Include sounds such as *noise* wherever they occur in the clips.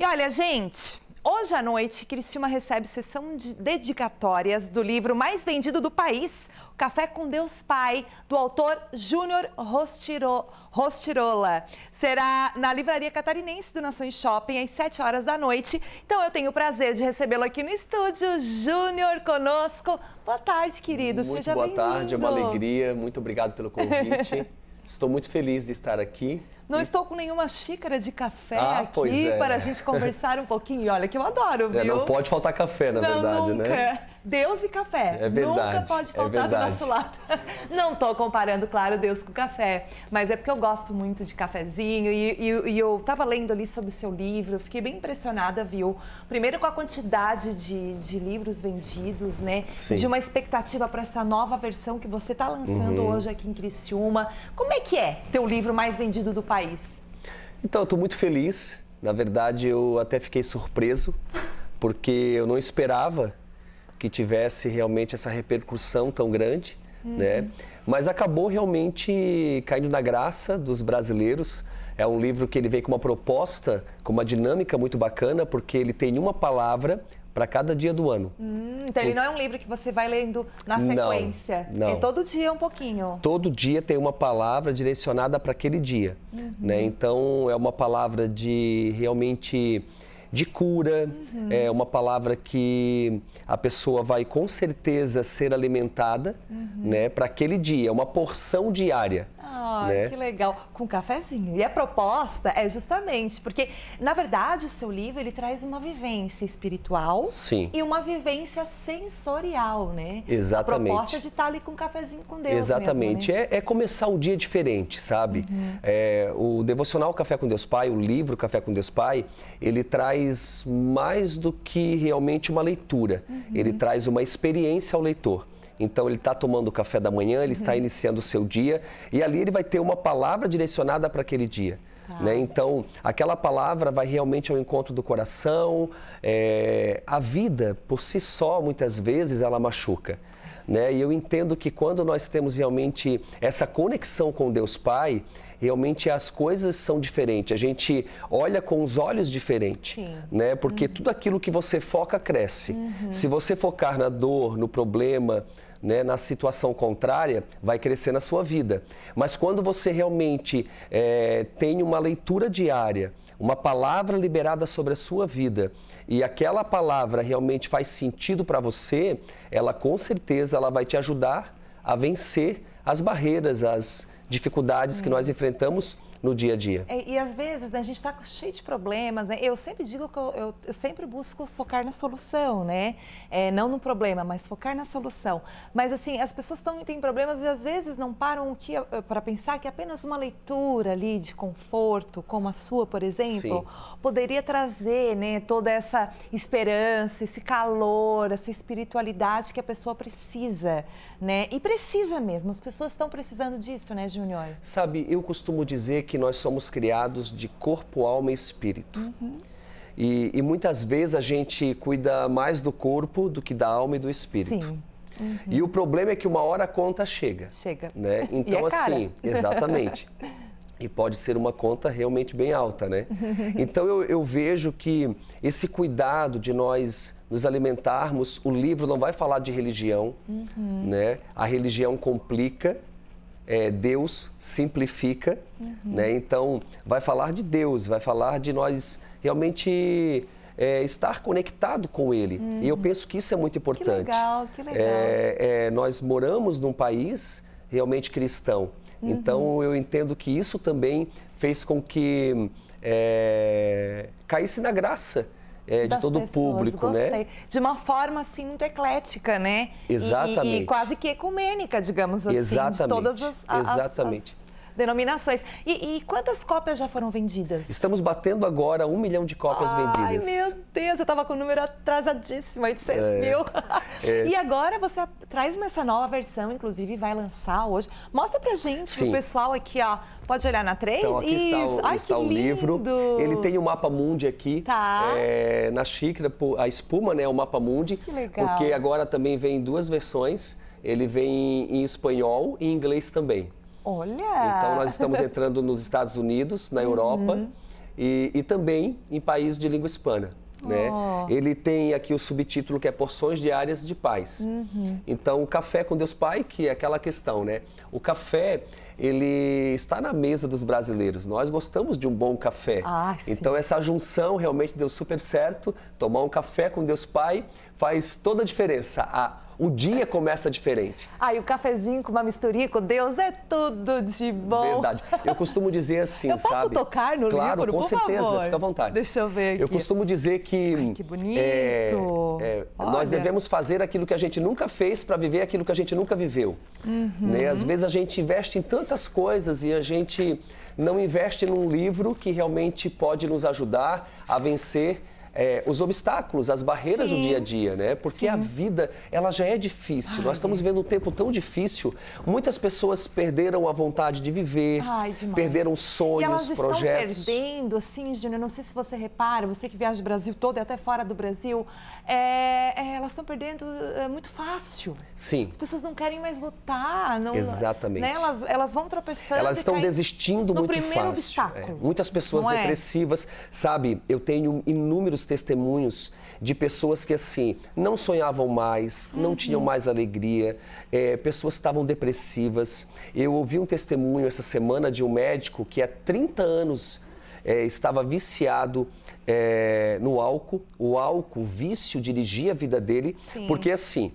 E olha, gente, Hoje à noite, Cristina recebe sessão de dedicatórias do livro mais vendido do país, Café com Deus Pai, do autor Júnior Rostiro, Rostirola. Será na Livraria Catarinense do Nações Shopping, às 7 horas da noite. Então eu tenho o prazer de recebê-lo aqui no estúdio, Júnior, conosco. Boa tarde, querido. Muito Seja bem-vindo. Boa bem tarde, é uma alegria. Muito obrigado pelo convite. *laughs* Estou muito feliz de estar aqui. Não estou com nenhuma xícara de café ah, aqui é. para a gente conversar um pouquinho. olha que eu adoro, viu? É, não pode faltar café, na não, verdade, né? nunca. né? Deus e café. É verdade. Nunca pode é faltar é do nosso lado. *laughs* Não estou comparando, claro, Deus com café, mas é porque eu gosto muito de cafezinho e, e, e eu estava lendo ali sobre o seu livro, fiquei bem impressionada, viu? Primeiro com a quantidade de, de livros vendidos, né? Sim. De uma expectativa para essa nova versão que você está lançando uhum. hoje aqui em Criciúma. Como é que é teu livro mais vendido do país? país? Então, eu estou muito feliz. Na verdade, eu até fiquei surpreso, porque eu não esperava que tivesse realmente essa repercussão tão grande, né? uhum. né? Mas acabou realmente caindo na graça dos brasileiros. É um livro que ele vem com uma proposta, com uma dinâmica muito bacana, porque ele tem uma palavra para cada dia do ano. Hum, então ele não é um livro que você vai lendo na sequência. Não, não. É todo dia um pouquinho. Todo dia tem uma palavra direcionada para aquele dia, uhum. né? Então é uma palavra de realmente de cura, uhum. é uma palavra que a pessoa vai com certeza ser alimentada, uhum. né, para aquele dia, é uma porção diária. Ah, né? que legal. Com um cafezinho. E a proposta é justamente porque, na verdade, o seu livro ele traz uma vivência espiritual Sim. e uma vivência sensorial, né? Exatamente. A proposta é de estar ali com um cafezinho com Deus. Exatamente. Mesmo, né? é, é, começar o dia diferente, sabe? Uhum. É, o devocional Café com Deus Pai, o livro Café com Deus Pai, ele traz mais do que realmente uma leitura. Uhum. Ele traz uma experiência ao leitor. Então ele está tomando o café da manhã, ele está uhum. iniciando o seu dia e ali ele vai ter uma palavra direcionada para aquele dia. Tá. Né? Então, aquela palavra vai realmente ao encontro do coração. É... a vida, por si só, muitas vezes, ela machuca. Né? E eu entendo que quando nós temos realmente essa conexão com Deus Pai, realmente as coisas são diferentes. A gente olha com os olhos diferentes, né? Porque uhum. tudo aquilo que você foca cresce. Uhum. Se você focar na dor, no problema, né, na situação contrária, vai crescer na sua vida. Mas quando você realmente é, tem uma leitura diária, uma palavra liberada sobre a sua vida e aquela palavra realmente faz sentido para você, ela com certeza ela vai te ajudar a vencer as barreiras, as dificuldades que hum. nós enfrentamos no dia a dia. É, e às vezes né, a gente está cheio de problemas, né? Eu sempre digo que eu, eu, eu sempre busco focar na solução, né? É, não no problema, mas focar na solução. Mas assim, as pessoas tão, têm problemas e às vezes não param eh, para pensar que apenas uma leitura ali de conforto, como a sua, por exemplo, Sim. poderia trazer né, toda essa esperança, esse calor, essa espiritualidade que a pessoa precisa, né? E precisa mesmo, as pessoas estão precisando disso, né, Júnior? Sabe, eu costumo dizer que que nós somos criados de corpo, alma e espírito. Uhum. E, e, muitas vezes a gente cuida mais do corpo do que da alma e do espírito. Sim. Uhum. E o problema é que uma hora a conta chega. Chega. Né? *laughs* É então, assim, *laughs* exatamente. e pode ser uma conta realmente bem alta, né? *laughs* Então eu, eu, vejo que esse cuidado de nós nos alimentarmos, o livro não vai falar de religião, uhum. né? A religião complica, é, Deus simplifica, uhum. né? Então, vai falar de Deus, vai falar de nós realmente é, estar conectado com Ele. Uhum. E eu uhum. penso que isso é muito importante. Que legal, que é, legal. É, nós moramos num país realmente cristão. Uhum. Então, eu entendo que isso também fez com que é, caísse na graça é, de todo o público, né? Gostei. né? De uma forma assim muito eclética, né? Exatamente. E, e, e quase que ecumênica, digamos assim, Exatamente. de todas as, as Exatamente. As denominações. E, e, quantas cópias já foram vendidas? Estamos batendo agora um milhão de cópias Ai, vendidas. Ai, meu Deus, eu estava com o número atrasadíssimo, 800 é, mil. É. *laughs* E agora você traz essa nova versão, inclusive vai lançar hoje. Mostra pra gente, Sim. o pessoal aqui, ó, pode olhar na 3. Então, aqui Isso. está o, Ai, está o livro. Ele tem o mapa mundi aqui, tá. É, na xícara, a espuma, né, o mapa mundi. Que legal. Porque agora também vem duas versões. Ele vem em espanhol e em inglês também. Olha! Então nós estamos entrando nos Estados Unidos, na uhum. Europa uhum. e, e, também em países de língua hispana. Né? Oh. Ele tem aqui o subtítulo que é Porções Diárias de Paz. Uhum. Então, o café com Deus Pai, que é aquela questão, né? O café, ele está na mesa dos brasileiros. Nós gostamos de um bom café. Ah, então, essa junção realmente deu super certo. Tomar um café com Deus Pai faz toda a diferença. A o dia começa diferente. Ah, e o cafezinho com uma misturinha com Deus é tudo de bom. Verdade. Eu costumo dizer assim, eu sabe? Eu posso tocar no claro, livro, com certeza, favor. fica à vontade. Deixa eu ver aqui. Eu costumo dizer que... Ai, que bonito. É, é, nós devemos fazer aquilo que a gente nunca fez para viver aquilo que a gente nunca viveu. Uhum. Né? Às vezes a gente investe em tantas coisas e a gente não investe num livro que realmente pode nos ajudar a vencer é, os obstáculos, as barreiras Sim. do dia a dia, né? Porque Sim. a vida, ela já é difícil. Ai, Nós estamos vendo um tempo tão difícil. Muitas pessoas perderam a vontade de viver, Ai, perderam sonhos, e elas projetos. Estão perdendo, assim, Júnior, não sei se você repara, você que viaja o Brasil todo e até fora do Brasil, é, é, elas estão perdendo é, muito fácil. Sim. As pessoas não querem mais lutar. Não, Exatamente. Né? Elas, elas vão tropeçando. Elas estão desistindo no muito primeiro fácil. primeiro é. obstáculo. Muitas pessoas é? depressivas, sabe? Eu tenho inúmeros muitos testemunhos de pessoas que assim não sonhavam mais, não uhum. tinham mais alegria, é, pessoas que estavam depressivas. Eu ouvi um testemunho essa semana de um médico que há 30 anos é, estava viciado é, no álcool. O álcool, o vício, dirigia a vida dele, Sim. porque assim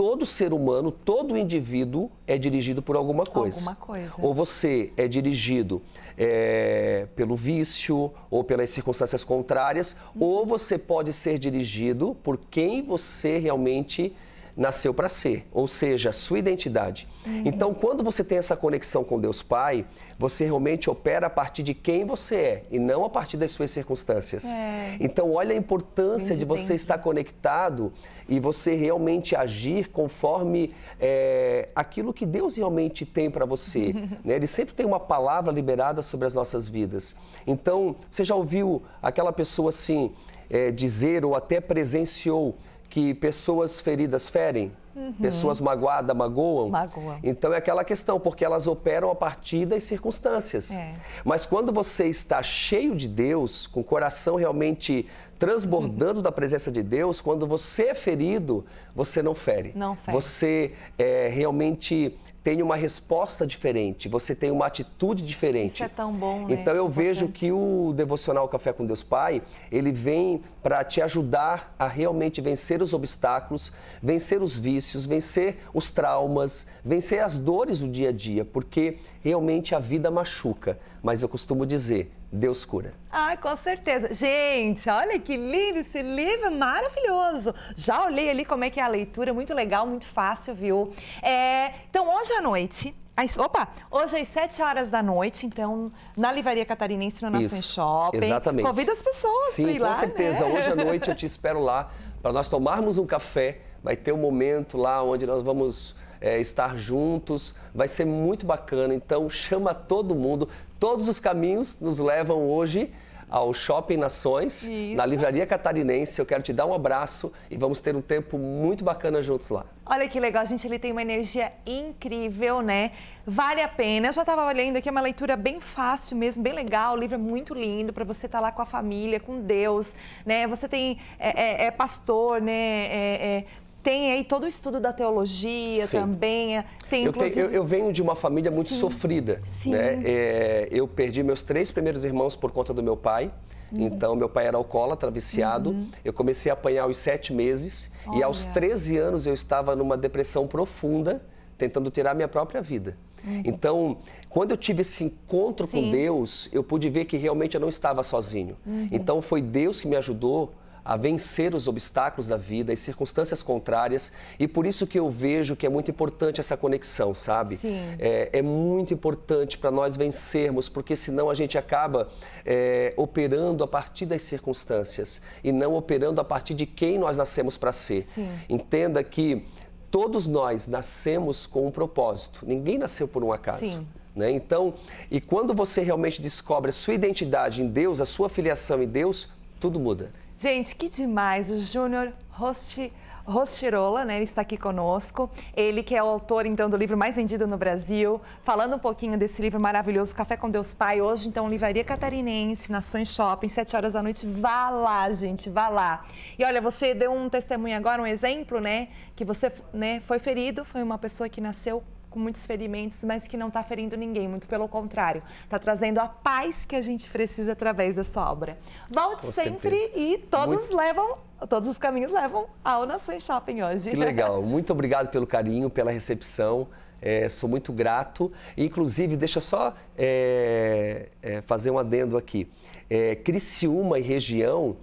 todo ser humano, todo indivíduo é dirigido por alguma coisa. Alguma coisa. Ou você é dirigido é, pelo vício ou pelas circunstâncias contrárias, hum. ou você pode ser dirigido por quem você realmente nasceu para ser, ou seja, a sua identidade. Uhum. Então, quando você tem essa conexão com Deus Pai, você realmente opera a partir de quem você é e não a partir das suas circunstâncias. É. Então, olha a importância Entendi. de você estar conectado e você realmente agir conforme é, aquilo que Deus realmente tem para você. *laughs* né? Ele sempre tem uma palavra liberada sobre as nossas vidas. Então, você já ouviu aquela pessoa assim é, dizer ou até presenciou que pessoas feridas ferem, uhum. pessoas magoadas magoam. Magoa. Então é aquela questão, porque elas operam a partir das circunstâncias. É. Mas quando você está cheio de Deus, com o coração realmente transbordando uhum. da presença de Deus, quando você é ferido, você não fere. Não fere. Você é, realmente tem uma resposta diferente, você tem uma atitude diferente. Isso é tão bom, né? Então eu Importante. vejo que o devocional Café com Deus Pai, ele vem para te ajudar a realmente vencer os obstáculos, vencer os vícios, vencer os traumas, vencer as dores do dia a dia, porque realmente a vida machuca, mas eu costumo dizer, Deus cura. Ah, com certeza. Gente, olha que lindo esse livro, maravilhoso. Já olhei ali como é que é a leitura, muito legal, muito fácil, viu? É, então, hoje à noite, opa, hoje às 7 horas da noite, então, na Livraria Catarinense, no Nação Shopping. Exatamente. Convida as pessoas Sim, pra ir com certeza. Né? Hoje à noite eu *laughs* te espero lá para nós tomarmos um café. Vai ter um momento lá onde nós vamos é, estar juntos, vai ser muito bacana. Então, chama todo mundo. Todos os caminhos nos levam hoje ao Shopping Nações, Isso. na Livraria Catarinense. Eu quero te dar um abraço e vamos ter um tempo muito bacana juntos lá. Olha que legal, gente, ele tem uma energia incrível, né? Vale a pena. Eu já estava olhando aqui, é uma leitura bem fácil mesmo, bem legal. O livro é muito lindo para você estar tá lá com a família, com Deus, né? Você tem é, é, é pastor, né? É, é tem aí todo o estudo da teologia Sim. também. É, tem, eu, eu, eu, venho de uma família muito Sim. sofrida. Sim. Né? É, eu perdi meus três primeiros irmãos por conta do meu pai. Uhum. Então, meu pai era alcoólatra, viciado. Uhum. Eu comecei a apanhar aos sete meses. Olha. E aos 13 anos eu estava numa depressão profunda, tentando tirar minha própria vida. Uhum. Então, quando eu tive esse encontro Sim. com Deus, eu pude ver que realmente eu não estava sozinho. Uhum. Então, foi Deus que me ajudou a vencer os obstáculos da vida e circunstâncias contrárias. E por isso que eu vejo que é muito importante essa conexão, sabe? Sim. É, é muito importante para nós vencermos, porque senão a gente acaba é, operando a partir das circunstâncias e não operando a partir de quem nós nascemos para ser. Sim. Entenda que todos nós nascemos com um propósito. Ninguém nasceu por um acaso. Sim. Né? Então, e quando você realmente descobre a sua identidade em Deus, a sua filiação em Deus, tudo muda. Gente, que demais! O Júnior Rosti. Rostirola, né? Ele está aqui conosco. Ele que é o autor, então, do livro mais vendido no Brasil. Falando um pouquinho desse livro maravilhoso, Café com Deus Pai. Hoje, então, Livraria Catarinense, Nações Shopping, 7 horas da noite. Vá lá, gente, vá lá. E olha, você deu um testemunho agora, um exemplo, né? Que você né, foi ferido, foi uma pessoa que nasceu com muitos ferimentos, mas que não está ferindo ninguém, muito pelo contrário, está trazendo a paz que a gente precisa através da sua obra. Volte com sempre certeza. e todos muito... levam, todos os caminhos levam ao Nações Shopping hoje. Que legal, muito obrigado pelo carinho, pela recepção. É, sou muito grato. Inclusive, deixa só é, é, fazer um adendo aqui. É, Criciúma e região,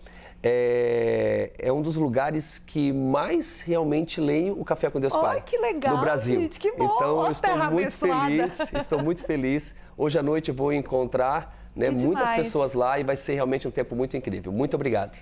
é, é, um dos lugares que mais realmente leem o Café com Deus oh, Pai. que legal, no Brasil. Gente, que bom. Então, eu estou muito abençoada. feliz, *laughs* estou muito feliz. Hoje à noite eu vou encontrar né, muitas pessoas lá e vai ser realmente um tempo muito incrível. Muito obrigado.